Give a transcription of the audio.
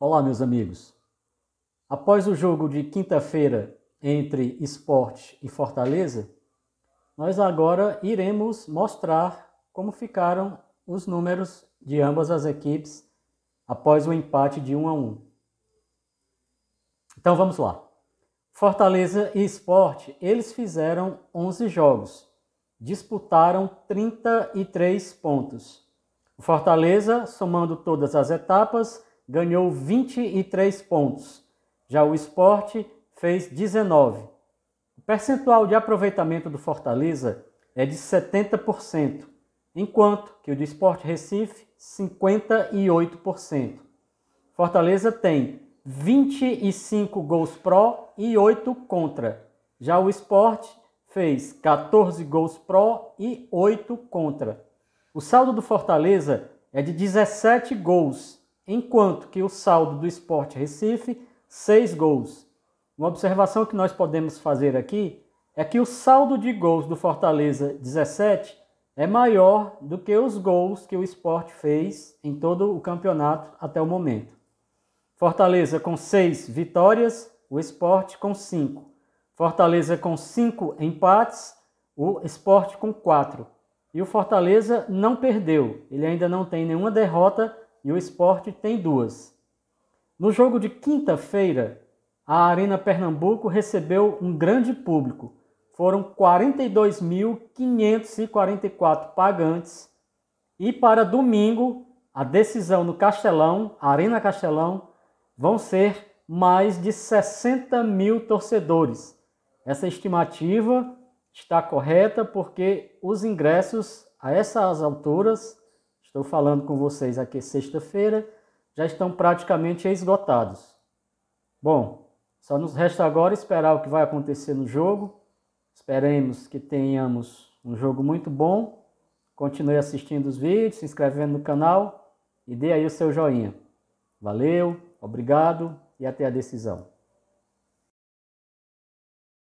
Olá, meus amigos. Após o jogo de quinta-feira entre Esporte e Fortaleza, nós agora iremos mostrar como ficaram os números de ambas as equipes após o empate de 1 a 1. Então vamos lá. Fortaleza e Esporte, eles fizeram 11 jogos, disputaram 33 pontos. O Fortaleza, somando todas as etapas, ganhou 23 pontos, já o esporte fez 19. O percentual de aproveitamento do Fortaleza é de 70%, enquanto que o do Esporte Recife, 58%. Fortaleza tem 25 gols pró e 8 contra. Já o esporte fez 14 gols pró e 8 contra. O saldo do Fortaleza é de 17 gols enquanto que o saldo do Sport Recife, 6 gols. Uma observação que nós podemos fazer aqui é que o saldo de gols do Fortaleza 17 é maior do que os gols que o Sport fez em todo o campeonato até o momento. Fortaleza com 6 vitórias, o Sport com 5. Fortaleza com 5 empates, o Sport com 4. E o Fortaleza não perdeu, ele ainda não tem nenhuma derrota e o esporte tem duas. No jogo de quinta-feira, a Arena Pernambuco recebeu um grande público. Foram 42.544 pagantes. E para domingo, a decisão no Castelão, Arena Castelão, vão ser mais de 60 mil torcedores. Essa estimativa está correta porque os ingressos a essas alturas estou falando com vocês aqui sexta-feira, já estão praticamente esgotados. Bom, só nos resta agora esperar o que vai acontecer no jogo. Esperemos que tenhamos um jogo muito bom. Continue assistindo os vídeos, se inscrevendo no canal e dê aí o seu joinha. Valeu, obrigado e até a decisão.